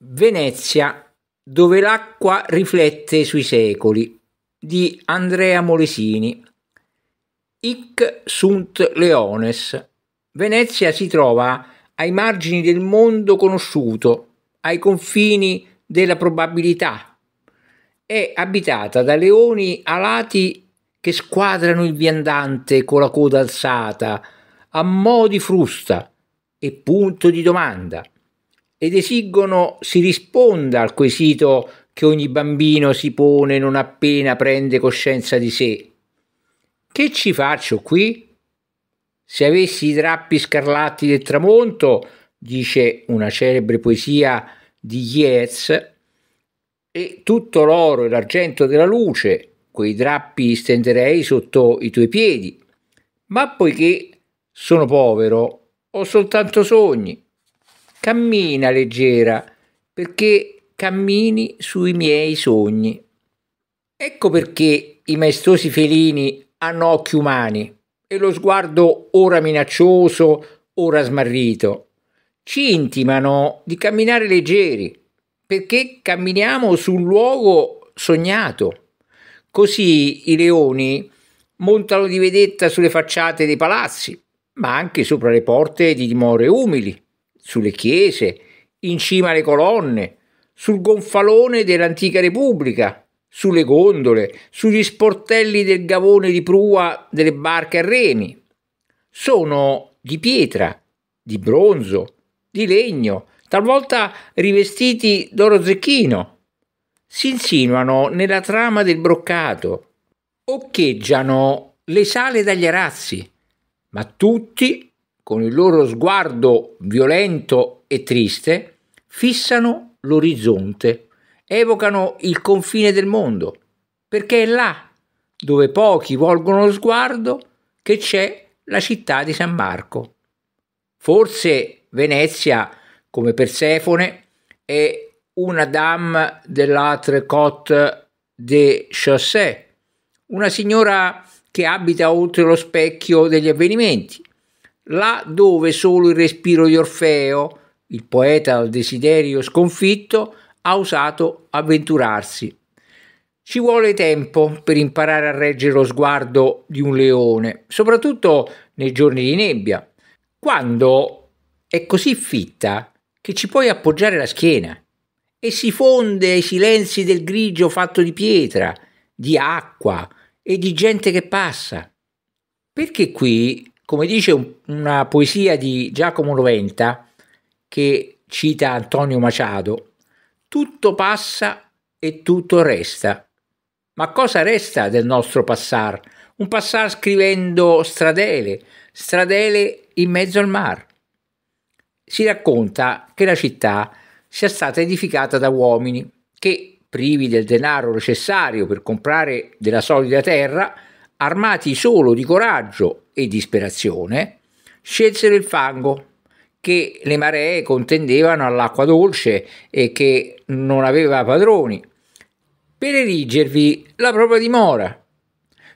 Venezia, dove l'acqua riflette sui secoli di Andrea Molesini. Hic sunt leones. Venezia si trova ai margini del mondo conosciuto, ai confini della probabilità. È abitata da leoni alati che squadrano il viandante con la coda alzata, a mo' di frusta e punto di domanda ed esigono si risponda al quesito che ogni bambino si pone non appena prende coscienza di sé. Che ci faccio qui? Se avessi i drappi scarlatti del tramonto, dice una celebre poesia di Yeats, e tutto l'oro e l'argento della luce, quei drappi stenderei sotto i tuoi piedi. Ma poiché sono povero, ho soltanto sogni Cammina leggera, perché cammini sui miei sogni. Ecco perché i maestosi felini hanno occhi umani e lo sguardo ora minaccioso, ora smarrito. Ci intimano di camminare leggeri, perché camminiamo sul luogo sognato. Così i leoni montano di vedetta sulle facciate dei palazzi, ma anche sopra le porte di dimore umili sulle chiese, in cima alle colonne, sul gonfalone dell'antica Repubblica, sulle gondole, sugli sportelli del gavone di prua delle barche a remi. Sono di pietra, di bronzo, di legno, talvolta rivestiti d'oro zecchino. Si insinuano nella trama del broccato, occheggiano le sale dagli arazzi, ma tutti con il loro sguardo violento e triste, fissano l'orizzonte, evocano il confine del mondo, perché è là, dove pochi volgono lo sguardo, che c'è la città di San Marco. Forse Venezia, come Persefone, è una dame dell'Atre Côte de Chaussée, una signora che abita oltre lo specchio degli avvenimenti, là dove solo il respiro di Orfeo, il poeta al desiderio sconfitto, ha osato avventurarsi. Ci vuole tempo per imparare a reggere lo sguardo di un leone, soprattutto nei giorni di nebbia, quando è così fitta che ci puoi appoggiare la schiena e si fonde ai silenzi del grigio fatto di pietra, di acqua e di gente che passa. Perché qui come dice un, una poesia di Giacomo Noventa che cita Antonio Maciado, tutto passa e tutto resta. Ma cosa resta del nostro passar? Un passar scrivendo stradele, stradele in mezzo al mar. Si racconta che la città sia stata edificata da uomini che, privi del denaro necessario per comprare della solida terra, armati solo di coraggio e disperazione, scelsero il fango che le maree contendevano all'acqua dolce e che non aveva padroni, per erigervi la propria dimora.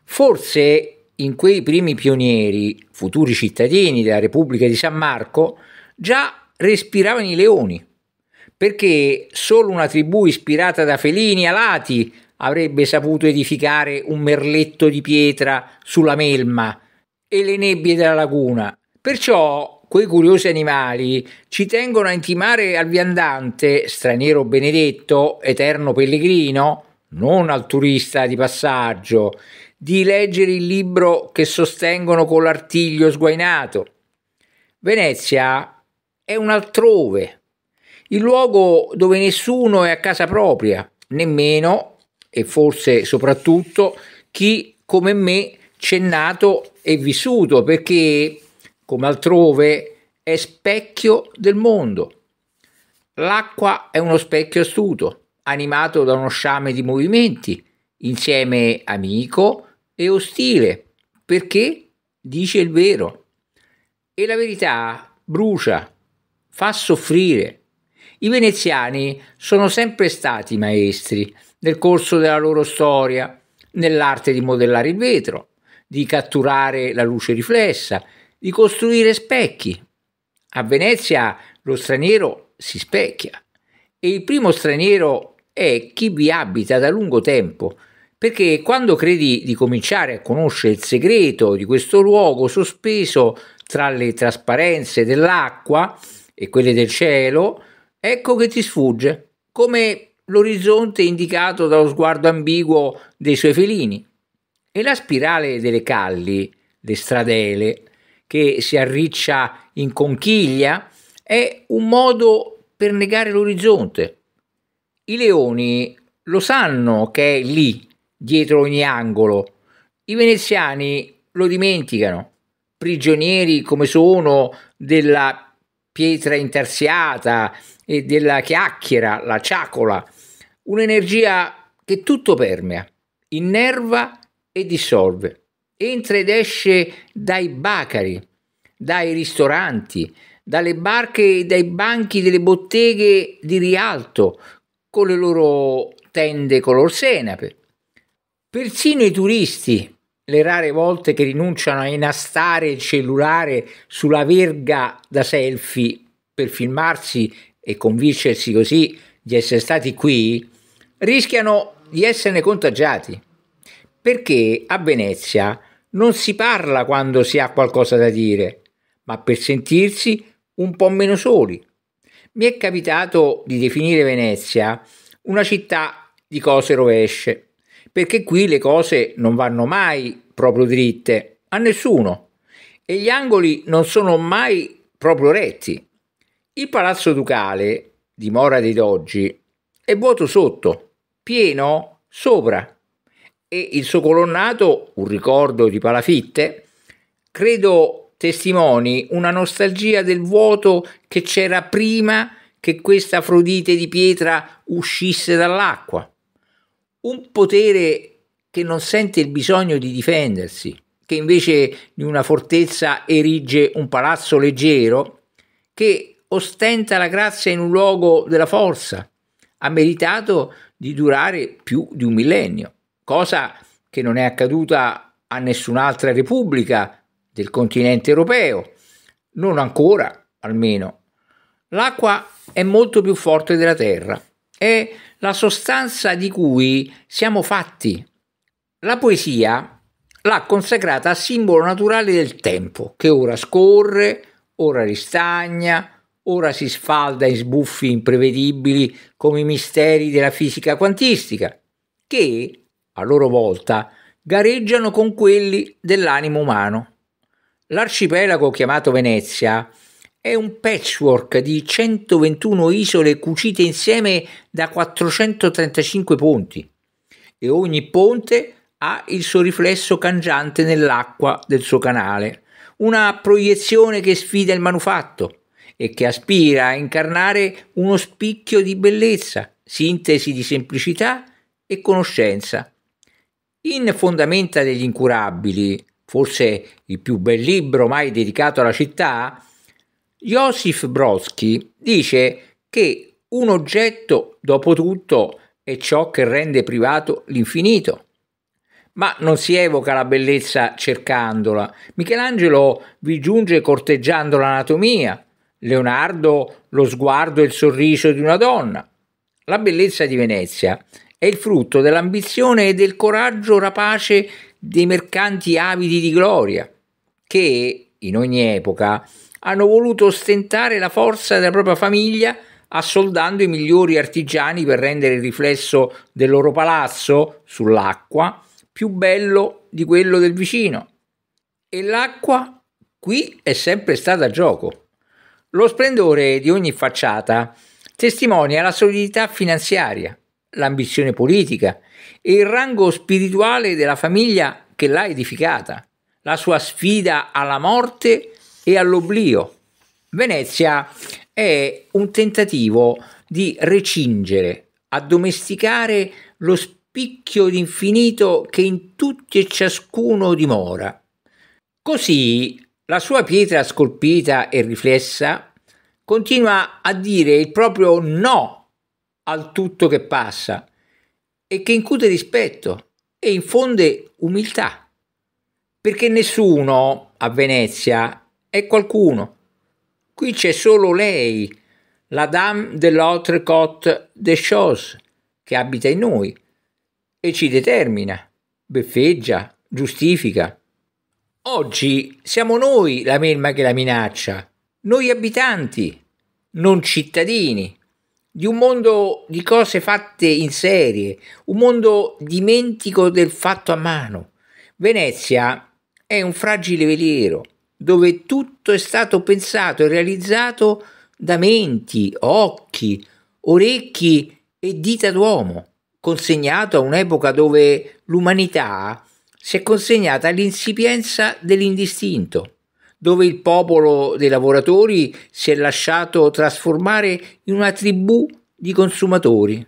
Forse in quei primi pionieri, futuri cittadini della Repubblica di San Marco, già respiravano i leoni, perché solo una tribù ispirata da felini alati avrebbe saputo edificare un merletto di pietra sulla melma e le nebbie della laguna. Perciò quei curiosi animali ci tengono a intimare al viandante, straniero benedetto, eterno pellegrino, non al turista di passaggio, di leggere il libro che sostengono con l'artiglio sguainato. Venezia è un altrove, il luogo dove nessuno è a casa propria, nemmeno e forse soprattutto chi come me c'è nato e vissuto perché come altrove è specchio del mondo. L'acqua è uno specchio astuto, animato da uno sciame di movimenti, insieme amico e ostile, perché dice il vero. E la verità brucia, fa soffrire. I veneziani sono sempre stati maestri, nel corso della loro storia nell'arte di modellare il vetro, di catturare la luce riflessa, di costruire specchi. A Venezia lo straniero si specchia e il primo straniero è chi vi abita da lungo tempo, perché quando credi di cominciare a conoscere il segreto di questo luogo sospeso tra le trasparenze dell'acqua e quelle del cielo, ecco che ti sfugge, come l'orizzonte indicato dallo sguardo ambiguo dei suoi felini e la spirale delle calli, le stradele, che si arriccia in conchiglia, è un modo per negare l'orizzonte. I leoni lo sanno che è lì, dietro ogni angolo. I veneziani lo dimenticano, prigionieri come sono della pietra intarsiata e della chiacchiera, la ciacola, un'energia che tutto permea, innerva e dissolve, entra ed esce dai bacari, dai ristoranti, dalle barche e dai banchi delle botteghe di rialto con le loro tende color senape. Persino i turisti le rare volte che rinunciano a inastare il cellulare sulla verga da selfie per filmarsi e convincersi così di essere stati qui, rischiano di esserne contagiati. Perché a Venezia non si parla quando si ha qualcosa da dire, ma per sentirsi un po' meno soli. Mi è capitato di definire Venezia una città di cose rovesce perché qui le cose non vanno mai proprio dritte a nessuno e gli angoli non sono mai proprio retti. Il palazzo ducale, dimora dei Doggi, è vuoto sotto, pieno sopra e il suo colonnato, un ricordo di Palafitte, credo testimoni una nostalgia del vuoto che c'era prima che questa Afrodite di pietra uscisse dall'acqua un potere che non sente il bisogno di difendersi, che invece di una fortezza erige un palazzo leggero, che ostenta la grazia in un luogo della forza, ha meritato di durare più di un millennio, cosa che non è accaduta a nessun'altra repubblica del continente europeo, non ancora almeno. L'acqua è molto più forte della terra è la sostanza di cui siamo fatti. La poesia l'ha consacrata a simbolo naturale del tempo, che ora scorre, ora ristagna, ora si sfalda in sbuffi imprevedibili come i misteri della fisica quantistica, che, a loro volta, gareggiano con quelli dell'animo umano. L'arcipelago chiamato Venezia è un patchwork di 121 isole cucite insieme da 435 ponti e ogni ponte ha il suo riflesso cangiante nell'acqua del suo canale, una proiezione che sfida il manufatto e che aspira a incarnare uno spicchio di bellezza, sintesi di semplicità e conoscenza. In Fondamenta degli Incurabili, forse il più bel libro mai dedicato alla città, Josif Brodsky dice che un oggetto, dopo tutto, è ciò che rende privato l'infinito. Ma non si evoca la bellezza cercandola. Michelangelo vi giunge corteggiando l'anatomia, Leonardo lo sguardo e il sorriso di una donna. La bellezza di Venezia è il frutto dell'ambizione e del coraggio rapace dei mercanti avidi di gloria, che in ogni epoca hanno voluto ostentare la forza della propria famiglia assoldando i migliori artigiani per rendere il riflesso del loro palazzo sull'acqua più bello di quello del vicino. E l'acqua qui è sempre stata a gioco. Lo splendore di ogni facciata testimonia la solidità finanziaria, l'ambizione politica e il rango spirituale della famiglia che l'ha edificata, la sua sfida alla morte e all'oblio. Venezia è un tentativo di recingere, addomesticare lo spicchio d'infinito che in tutti e ciascuno dimora. Così la sua pietra scolpita e riflessa continua a dire il proprio no al tutto che passa e che incute rispetto e infonde umiltà. Perché nessuno a Venezia è qualcuno. Qui c'è solo lei, la dame de l'autre côte des choses, che abita in noi e ci determina, beffeggia, giustifica. Oggi siamo noi la melma che la minaccia, noi abitanti, non cittadini, di un mondo di cose fatte in serie, un mondo dimentico del fatto a mano. Venezia è un fragile veliero dove tutto è stato pensato e realizzato da menti, occhi, orecchi e dita d'uomo, consegnato a un'epoca dove l'umanità si è consegnata all'insipienza dell'indistinto, dove il popolo dei lavoratori si è lasciato trasformare in una tribù di consumatori.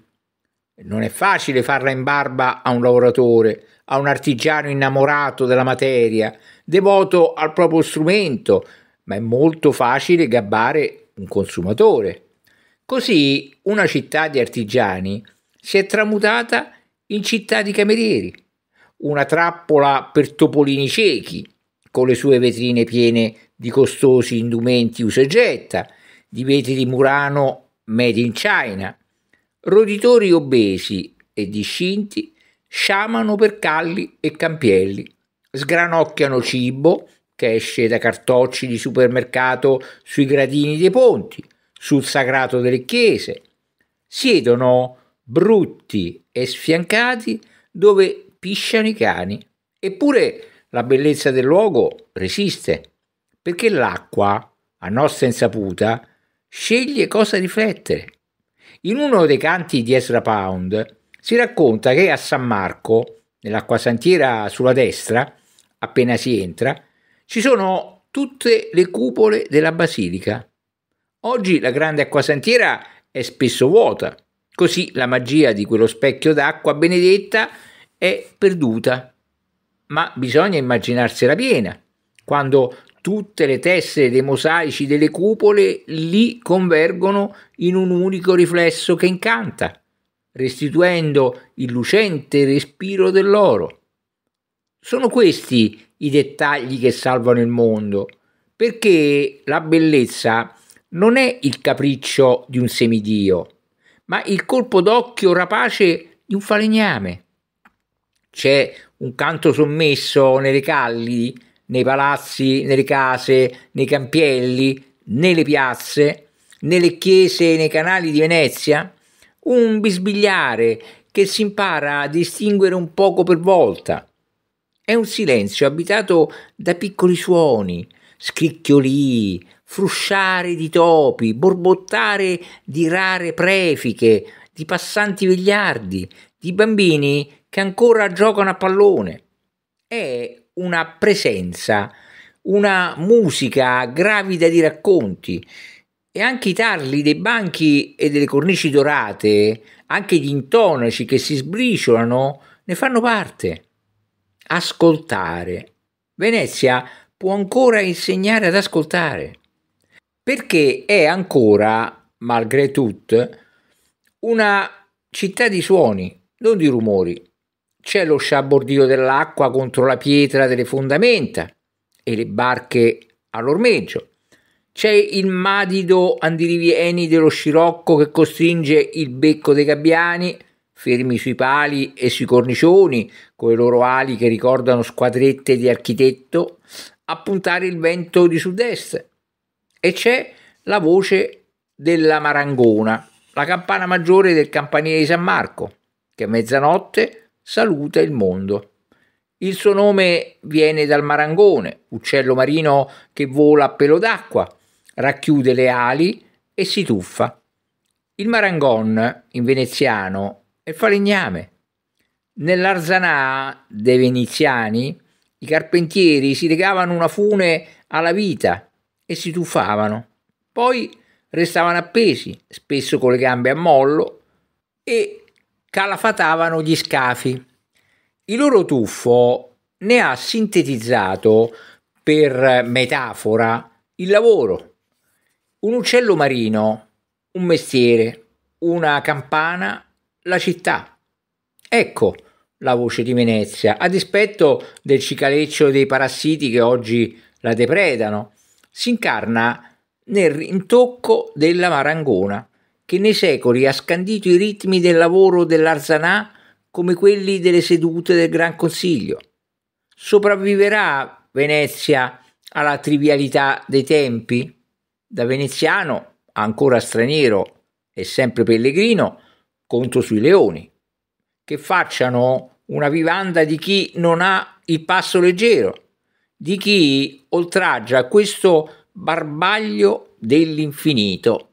Non è facile farla in barba a un lavoratore, a un artigiano innamorato della materia, devoto al proprio strumento, ma è molto facile gabbare un consumatore. Così una città di artigiani si è tramutata in città di camerieri, una trappola per topolini ciechi, con le sue vetrine piene di costosi indumenti usa e getta, di vetri di Murano made in China roditori obesi e discinti sciamano per calli e campielli, sgranocchiano cibo che esce da cartocci di supermercato sui gradini dei ponti, sul sagrato delle chiese, siedono brutti e sfiancati dove pisciano i cani. Eppure la bellezza del luogo resiste, perché l'acqua, a nostra insaputa, sceglie cosa riflettere in uno dei canti di Ezra Pound si racconta che a San Marco, nell'acquasantiera sulla destra, appena si entra, ci sono tutte le cupole della basilica. Oggi la grande acquasantiera è spesso vuota, così la magia di quello specchio d'acqua benedetta è perduta. Ma bisogna immaginarsela piena, quando tutte le tessere dei mosaici delle cupole lì convergono in un unico riflesso che incanta, restituendo il lucente respiro dell'oro. Sono questi i dettagli che salvano il mondo, perché la bellezza non è il capriccio di un semidio, ma il colpo d'occhio rapace di un falegname. C'è un canto sommesso nelle callidi nei palazzi, nelle case, nei campielli, nelle piazze, nelle chiese e nei canali di Venezia? Un bisbigliare che si impara a distinguere un poco per volta. È un silenzio abitato da piccoli suoni, scricchiolii, frusciare di topi, borbottare di rare prefiche, di passanti vegliardi, di bambini che ancora giocano a pallone. È una presenza, una musica gravida di racconti e anche i tarli dei banchi e delle cornici dorate, anche gli intonaci che si sbriciolano, ne fanno parte. Ascoltare. Venezia può ancora insegnare ad ascoltare, perché è ancora, malgré tutto, una città di suoni, non di rumori c'è lo sciabordio dell'acqua contro la pietra delle fondamenta e le barche all'ormeggio. C'è il madido andirivieni dello scirocco che costringe il becco dei gabbiani, fermi sui pali e sui cornicioni, con le loro ali che ricordano squadrette di architetto, a puntare il vento di sud-est. E c'è la voce della marangona, la campana maggiore del campanile di San Marco, che a mezzanotte saluta il mondo. Il suo nome viene dal marangone, uccello marino che vola a pelo d'acqua, racchiude le ali e si tuffa. Il marangon, in veneziano, è falegname. Nell'arzanà dei veneziani i carpentieri si legavano una fune alla vita e si tuffavano. Poi restavano appesi, spesso con le gambe a mollo, e calafatavano gli scafi. Il loro tuffo ne ha sintetizzato per metafora il lavoro. Un uccello marino, un mestiere, una campana, la città. Ecco la voce di Venezia, a dispetto del cicaleccio dei parassiti che oggi la depredano, si incarna nel rintocco della marangona che nei secoli ha scandito i ritmi del lavoro dell'Arzanà come quelli delle sedute del Gran Consiglio. Sopravviverà Venezia alla trivialità dei tempi? Da veneziano, ancora straniero e sempre pellegrino, conto sui leoni, che facciano una vivanda di chi non ha il passo leggero, di chi oltraggia questo barbaglio dell'infinito.